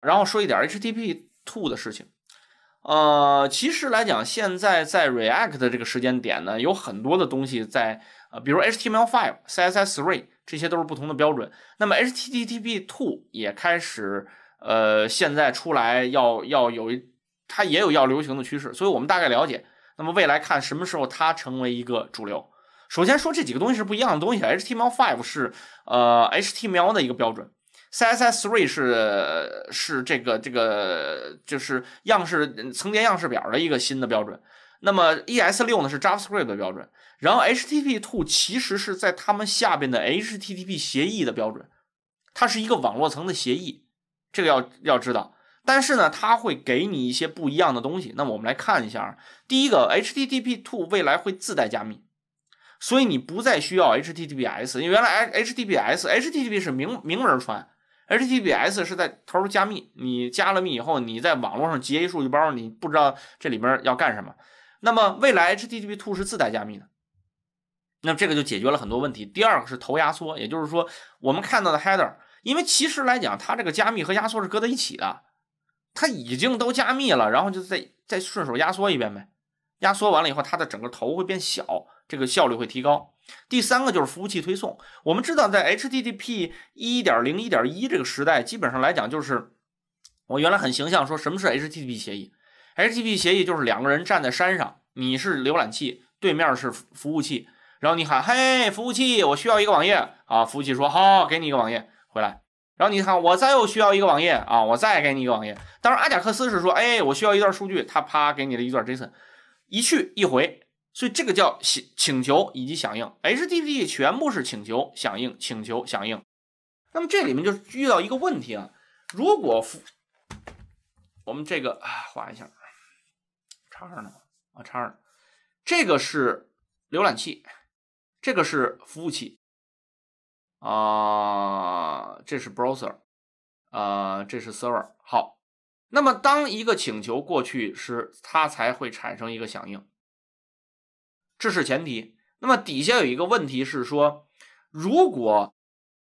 然后说一点 HTTP two 的事情，呃，其实来讲，现在在 React 的这个时间点呢，有很多的东西在呃，比如 h t m l five、CSS3 这些都是不同的标准。那么 HTTP two 也开始，呃，现在出来要要有它也有要流行的趋势，所以我们大概了解。那么未来看什么时候它成为一个主流？首先说这几个东西是不一样的东西，HTML5 是呃 HTML 的一个标准。CSS3 是是这个这个就是样式层叠样式表的一个新的标准。那么 ES6 呢是 JavaScript 的标准。然后 h t t p two 其实是在他们下边的 HTTP 协议的标准，它是一个网络层的协议，这个要要知道。但是呢，它会给你一些不一样的东西。那我们来看一下，第一个 h t t p two 未来会自带加密，所以你不再需要 HTTPS。因为原来 HTTPS、HTTP 是明明文传。HTTPS 是在头加密，你加了密以后，你在网络上截一数据包，你不知道这里面要干什么。那么未来 HTTP two 是自带加密的，那么这个就解决了很多问题。第二个是头压缩，也就是说我们看到的 header，因为其实来讲，它这个加密和压缩是搁在一起的，它已经都加密了，然后就再再顺手压缩一遍呗。压缩完了以后，它的整个头会变小，这个效率会提高。第三个就是服务器推送。我们知道，在 HTTP 一点零、一点一这个时代，基本上来讲就是我原来很形象说什么是 HTTP 协议。HTTP 协议就是两个人站在山上，你是浏览器，对面是服服务器，然后你喊嘿，服务器，我需要一个网页啊，服务器说好，给你一个网页回来。然后你看我再又需要一个网页啊，我再给你一个网页。当然，阿贾克斯是说，哎，我需要一段数据，他啪给你了一段 JSON。一去一回，所以这个叫请请求以及响应。HTTP 全部是请求响应请求响应。那么这里面就遇到一个问题啊，如果服我们这个啊画一下，叉二呢？啊，叉二，这个是浏览器，这个是服务器啊，这是 browser 啊，这是 server。好。那么，当一个请求过去时，它才会产生一个响应，这是前提。那么底下有一个问题是说，如果，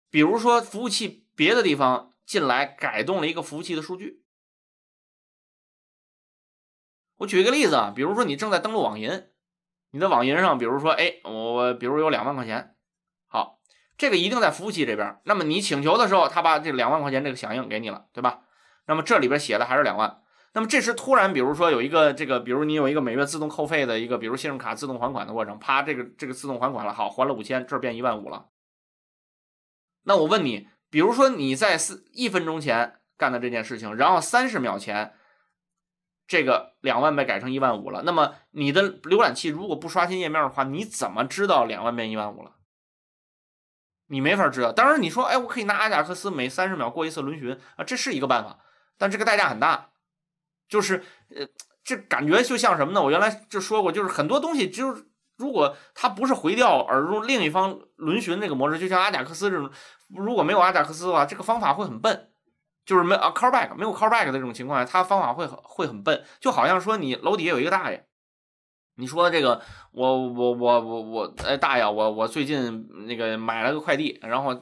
比如说服务器别的地方进来改动了一个服务器的数据，我举一个例子啊，比如说你正在登录网银，你的网银上，比如说，哎，我比如有两万块钱，好，这个一定在服务器这边。那么你请求的时候，他把这两万块钱这个响应给你了，对吧？那么这里边写的还是两万。那么这时突然，比如说有一个这个，比如你有一个每月自动扣费的一个，比如信用卡自动还款的过程，啪，这个这个自动还款了，好，还了五千，这儿变一万五了。那我问你，比如说你在四一分钟前干的这件事情，然后三十秒前这个两万被改成一万五了。那么你的浏览器如果不刷新页面的话，你怎么知道两万变一万五了？你没法知道。当然你说，哎，我可以拿阿贾克斯每三十秒过一次轮询啊，这是一个办法。但这个代价很大，就是呃，这感觉就像什么呢？我原来就说过，就是很多东西，就是如果它不是回调，而用另一方轮询那个模式，就像阿贾克斯这种，如果没有阿贾克斯的话，这个方法会很笨，就是没啊 car back，没有 car back 的这种情况下，它方法会很会很笨，就好像说你楼底下有一个大爷，你说这个我我我我我，哎大爷，我我最近那个买了个快递，然后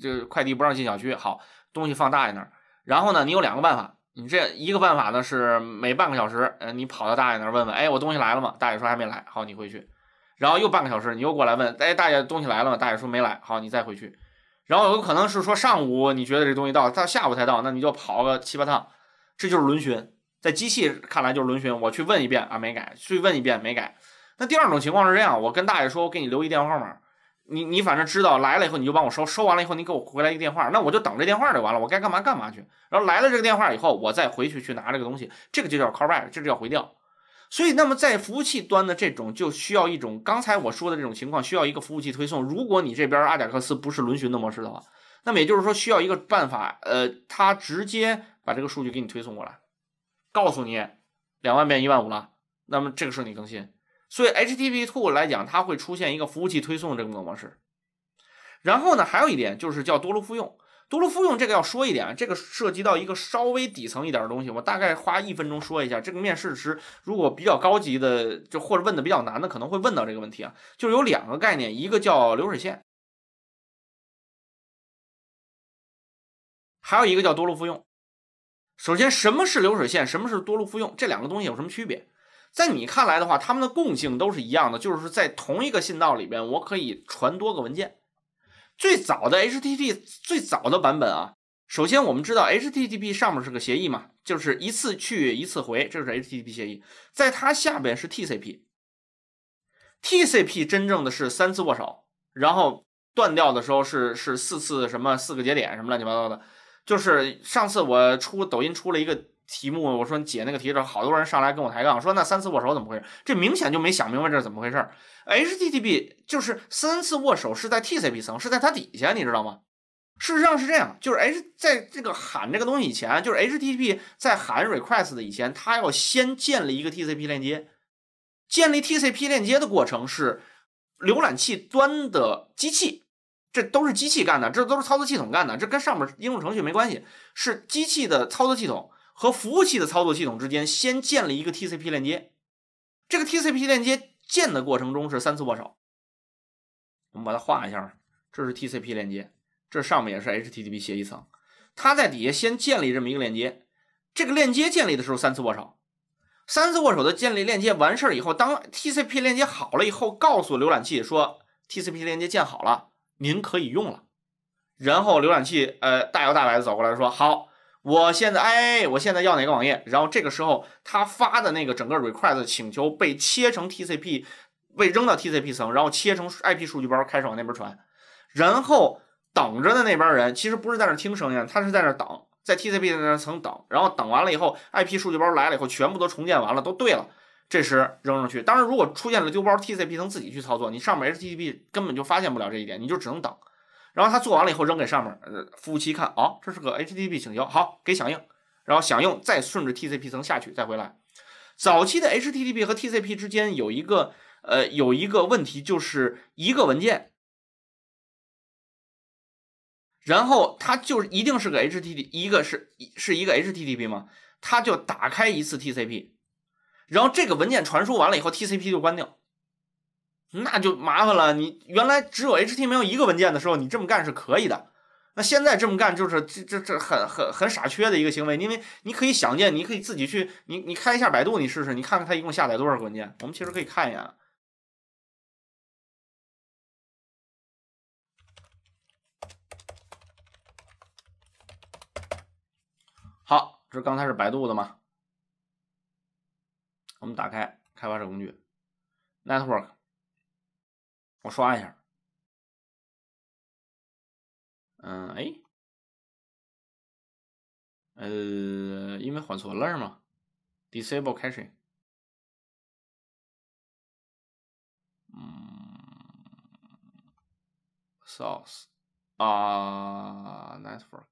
这快递不让进小区，好东西放大爷那儿。然后呢，你有两个办法，你这一个办法呢是每半个小时，嗯，你跑到大爷那儿问问，哎，我东西来了吗？大爷说还没来，好，你回去，然后又半个小时，你又过来问，哎，大爷东西来了吗？大爷说没来，好，你再回去，然后有可能是说上午你觉得这东西到，到下午才到，那你就跑个七八趟，这就是轮巡，在机器看来就是轮巡，我去问一遍啊，没改，去问一遍没改。那第二种情况是这样，我跟大爷说，我给你留一电话号码。你你反正知道来了以后，你就帮我收收完了以后，你给我回来一个电话，那我就等这电话就完了，我该干嘛干嘛去。然后来了这个电话以后，我再回去去拿这个东西，这个就叫 callback，这就叫回调。所以那么在服务器端的这种就需要一种刚才我说的这种情况，需要一个服务器推送。如果你这边阿贾克斯不是轮询的模式的话，那么也就是说需要一个办法，呃，他直接把这个数据给你推送过来，告诉你两万变一万五了，那么这个是你更新。所以 h t t p two 来讲，它会出现一个服务器推送的这个模式。然后呢，还有一点就是叫多路复用。多路复用这个要说一点，这个涉及到一个稍微底层一点的东西，我大概花一分钟说一下。这个面试时如果比较高级的，就或者问的比较难的，可能会问到这个问题啊。就是有两个概念，一个叫流水线，还有一个叫多路复用。首先，什么是流水线？什么是多路复用？这两个东西有什么区别？在你看来的话，它们的共性都是一样的，就是在同一个信道里边，我可以传多个文件。最早的 HTTP 最早的版本啊，首先我们知道 HTTP 上面是个协议嘛，就是一次去一次回，这是 HTTP 协议。在它下边是 TCP，TCP 真正的是三次握手，然后断掉的时候是是四次什么四个节点什么乱七八糟的，就是上次我出抖音出了一个。题目，我说你解那个题的时候，好多人上来跟我抬杠，说那三次握手怎么回事？这明显就没想明白这是怎么回事。HTTP 就是三次握手是在 TCP 层，是在它底下，你知道吗？事实上是这样，就是 H 在这个喊这个东西以前，就是 HTTP 在喊 request 的以前，它要先建立一个 TCP 链接。建立 TCP 链接的过程是浏览器端的机器，这都是机器干的，这都是操作系统干的，这跟上面应用程序没关系，是机器的操作系统。和服务器的操作系统之间先建立一个 TCP 链接，这个 TCP 链接建的过程中是三次握手。我们把它画一下，这是 TCP 链接，这上面也是 HTTP 协议层，它在底下先建立这么一个链接，这个链接建立的时候三次握手，三次握手的建立链接完事儿以后，当 TCP 链接好了以后，告诉浏览器说 TCP 链接建好了，您可以用了。然后浏览器呃大摇大摆的走过来说好。我现在哎，我现在要哪个网页？然后这个时候，他发的那个整个 request 请求被切成 TCP，被扔到 TCP 层，然后切成 IP 数据包开始往那边传。然后等着的那边人其实不是在那听声音，他是在那等，在 TCP 那层等。然后等完了以后，IP 数据包来了以后，全部都重建完了，都对了，这时扔上去。当然，如果出现了丢包，TCP 层自己去操作，你上面 HTTP 根本就发现不了这一点，你就只能等。然后他做完了以后扔给上面，呃，服务器看，哦，这是个 HTTP 请求，好，给响应，然后响应再顺着 TCP 层下去再回来。早期的 HTTP 和 TCP 之间有一个，呃，有一个问题，就是一个文件，然后它就一定是个 HTTP，一个是，是一个 HTTP 吗？它就打开一次 TCP，然后这个文件传输完了以后，TCP 就关掉。那就麻烦了。你原来只有 HT 没有一个文件的时候，你这么干是可以的。那现在这么干就是这这这很很很傻缺的一个行为，因为你可以想见，你可以自己去，你你开一下百度，你试试，你看看它一共下载多少个文件。我们其实可以看一眼。好，这是刚才是百度的嘛？我们打开开发者工具，Network。我刷一下，嗯，哎，呃，因为换错了嘛，disable cache，嗯，source 啊，network，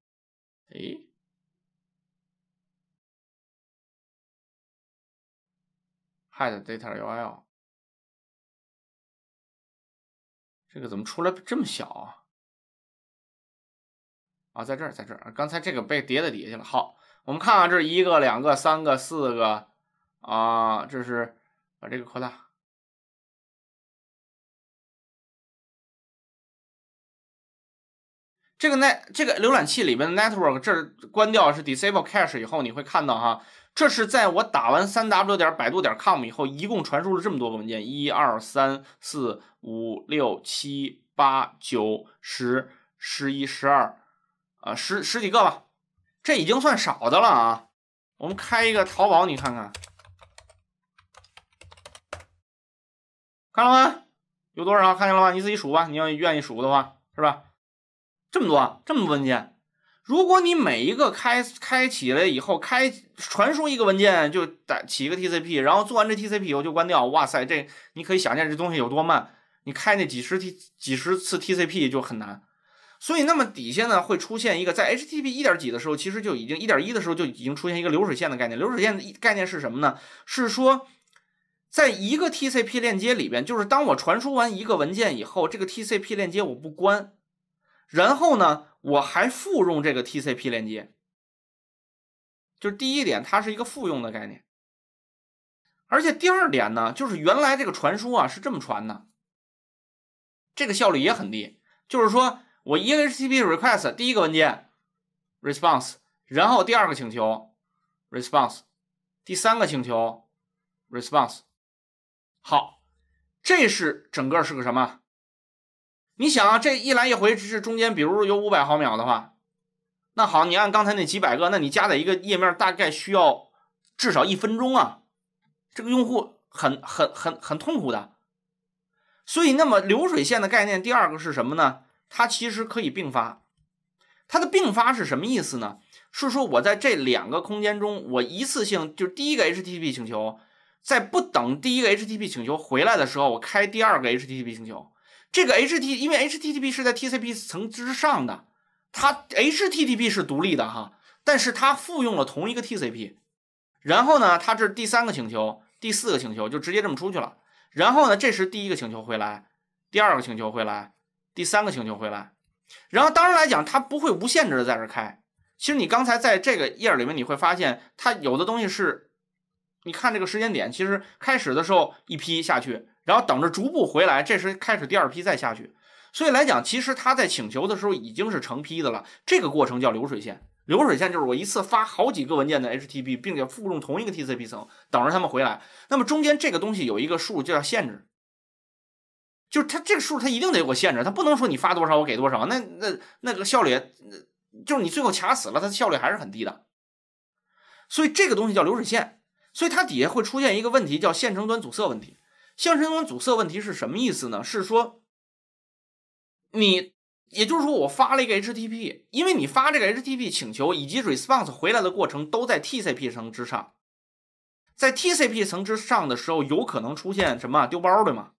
哎，head data url。这个怎么出来这么小啊？啊，在这儿，在这儿，刚才这个被叠在底下去了。好，我们看看，这一个，两个，三个，四个啊，这是把这个扩大。这个 net 这个浏览器里边的 network 这儿关掉是 disable cache 以后，你会看到哈，这是在我打完三 w 点百度点 com 以后，一共传输了这么多个文件，一二三四五六七八九十十一十二啊十十几个吧，这已经算少的了啊。我们开一个淘宝，你看看，看了吗？有多少？看见了吗？你自己数吧。你要愿意数的话，是吧？这么多这么多文件，如果你每一个开开启了以后，开传输一个文件就打起一个 TCP，然后做完这 TCP 以后就关掉。哇塞，这你可以想象这东西有多慢。你开那几十 T 几十次 TCP 就很难。所以那么底下呢会出现一个在 HTTP 一点几的时候，其实就已经一点一的时候就已经出现一个流水线的概念。流水线的概念是什么呢？是说在一个 TCP 链接里边，就是当我传输完一个文件以后，这个 TCP 链接我不关。然后呢，我还复用这个 T C P 连接，就是第一点，它是一个复用的概念。而且第二点呢，就是原来这个传输啊是这么传的，这个效率也很低。就是说我一个 T t P request 第一个文件 response，然后第二个请求 response，第三个请求 response，好，这是整个是个什么？你想啊，这一来一回，只是中间，比如有五百毫秒的话，那好，你按刚才那几百个，那你加载一个页面大概需要至少一分钟啊，这个用户很很很很痛苦的。所以，那么流水线的概念，第二个是什么呢？它其实可以并发。它的并发是什么意思呢？是说我在这两个空间中，我一次性就第一个 HTTP 请求，在不等第一个 HTTP 请求回来的时候，我开第二个 HTTP 请求。这个 H T 因为 H T T P 是在 T C P 层之上的，它 H T T P 是独立的哈，但是它复用了同一个 T C P。然后呢，它是第三个请求，第四个请求就直接这么出去了。然后呢，这是第一个请求回来，第二个请求回来，第三个请求回来。然后当然来讲，它不会无限制的在这开。其实你刚才在这个页儿里面你会发现，它有的东西是，你看这个时间点，其实开始的时候一批下去。然后等着逐步回来，这时开始第二批再下去。所以来讲，其实他在请求的时候已经是成批的了。这个过程叫流水线。流水线就是我一次发好几个文件的 HTTP，并且附送同一个 TCP 层，等着他们回来。那么中间这个东西有一个数，叫限制。就是它这个数，它一定得有个限制，它不能说你发多少我给多少。那那那个效率，就是你最后卡死了，它的效率还是很低的。所以这个东西叫流水线。所以它底下会出现一个问题，叫线程端阻塞问题。像神种阻塞问题是什么意思呢？是说，你，也就是说，我发了一个 HTTP，因为你发这个 HTTP 请求以及 response 回来的过程都在 TCP 层之上，在 TCP 层之上的时候，有可能出现什么丢包对吗？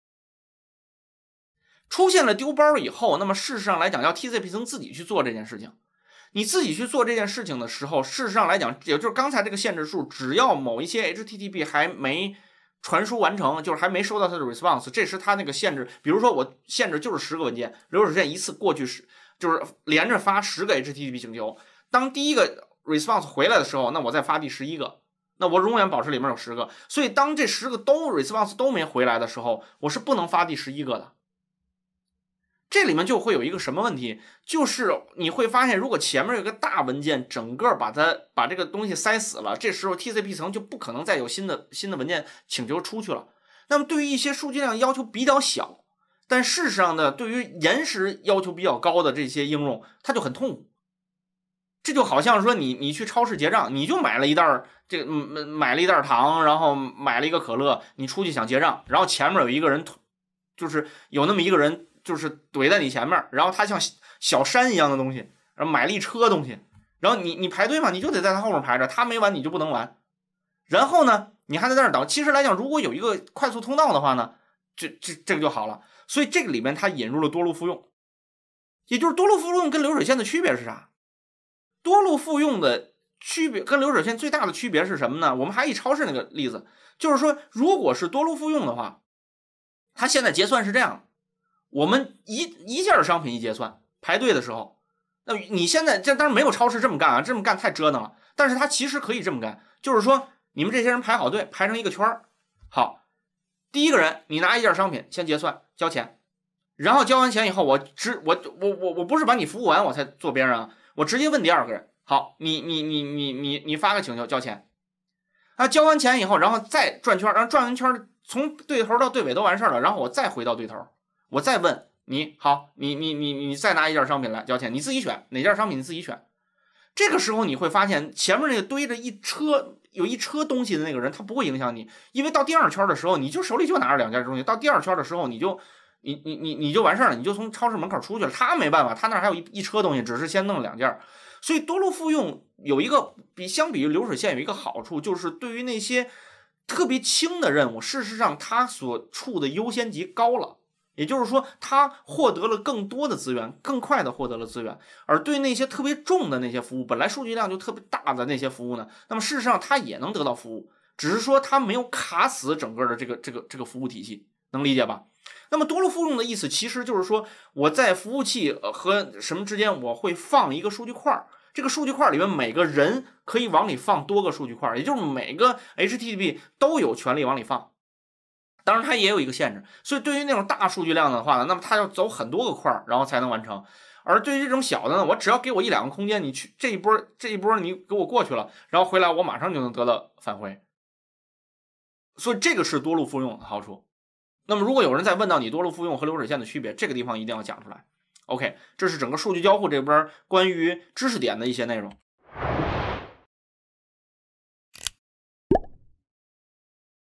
出现了丢包以后，那么事实上来讲，要 TCP 层自己去做这件事情。你自己去做这件事情的时候，事实上来讲，也就是刚才这个限制数，只要某一些 HTTP 还没。传输完成就是还没收到它的 response，这时它那个限制，比如说我限制就是十个文件，流水线一次过去十，就是连着发十个 HTTP 请求，当第一个 response 回来的时候，那我再发第十一个，那我永远保持里面有十个，所以当这十个都 response 都没回来的时候，我是不能发第十一个的。这里面就会有一个什么问题，就是你会发现，如果前面有一个大文件，整个把它把这个东西塞死了，这时候 TCP 层就不可能再有新的新的文件请求出去了。那么，对于一些数据量要求比较小，但事实上呢，对于延时要求比较高的这些应用，它就很痛苦。这就好像说，你你去超市结账，你就买了一袋儿这买买了一袋儿糖，然后买了一个可乐，你出去想结账，然后前面有一个人，就是有那么一个人。就是怼在你前面，然后他像小山一样的东西，然后买了一车东西，然后你你排队嘛，你就得在他后面排着，他没完你就不能完。然后呢，你还在那儿等。其实来讲，如果有一个快速通道的话呢，这这这个就好了。所以这个里面它引入了多路复用，也就是多路复用跟流水线的区别是啥？多路复用的区别跟流水线最大的区别是什么呢？我们还以超市那个例子，就是说，如果是多路复用的话，它现在结算是这样。我们一一件商品一结算，排队的时候，那你现在这当然没有超市这么干啊，这么干太折腾了。但是他其实可以这么干，就是说你们这些人排好队，排成一个圈儿。好，第一个人，你拿一件商品先结算交钱，然后交完钱以后，我直我我我我不是把你服务完我才做别人啊，我直接问第二个人。好，你你你你你你发个请求交钱，啊，交完钱以后，然后再转圈，然后转完圈从对头到对尾都完事儿了，然后我再回到对头。我再问你，好，你你你你再拿一件商品来交钱，你自己选哪件商品，你自己选。这个时候你会发现，前面那个堆着一车有一车东西的那个人，他不会影响你，因为到第二圈的时候，你就手里就拿着两件东西。到第二圈的时候，你就，你你你你就完事儿了，你就从超市门口出去了。他没办法，他那儿还有一一车东西，只是先弄了两件。所以多路复用有一个比相比于流水线有一个好处，就是对于那些特别轻的任务，事实上他所处的优先级高了。也就是说，它获得了更多的资源，更快的获得了资源，而对那些特别重的那些服务，本来数据量就特别大的那些服务呢，那么事实上它也能得到服务，只是说它没有卡死整个的这个这个这个服务体系，能理解吧？那么多路复用的意思，其实就是说我在服务器和什么之间，我会放一个数据块，这个数据块里面每个人可以往里放多个数据块，也就是每个 HTTP 都有权利往里放。当然，它也有一个限制，所以对于那种大数据量的话呢，那么它要走很多个块儿，然后才能完成。而对于这种小的呢，我只要给我一两个空间，你去这一波，这一波你给我过去了，然后回来我马上就能得到返回。所以这个是多路复用的好处。那么如果有人再问到你多路复用和流水线的区别，这个地方一定要讲出来。OK，这是整个数据交互这边关于知识点的一些内容。